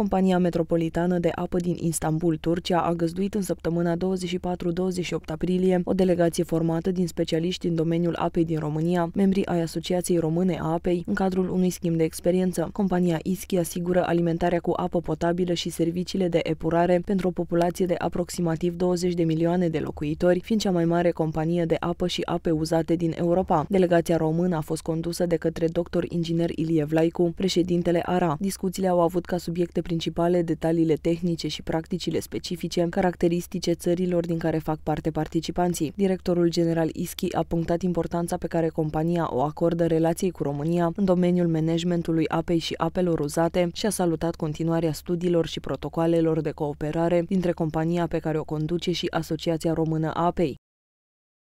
Compania Metropolitană de Apă din Istanbul, Turcia, a găzduit în săptămâna 24-28 aprilie o delegație formată din specialiști din domeniul apei din România, membrii ai Asociației Române a Apei, în cadrul unui schimb de experiență. Compania ISCHI asigură alimentarea cu apă potabilă și serviciile de epurare pentru o populație de aproximativ 20 de milioane de locuitori, fiind cea mai mare companie de apă și ape uzate din Europa. Delegația română a fost condusă de către dr. inginer Ilie Vlaicu, președintele ARA. Discuțiile au avut ca subiecte principale detaliile tehnice și practicile specifice caracteristice țărilor din care fac parte participanții. Directorul general Ischi a punctat importanța pe care compania o acordă relației cu România în domeniul managementului apei și apelor uzate și a salutat continuarea studiilor și protocoalelor de cooperare dintre compania pe care o conduce și Asociația Română a Apei.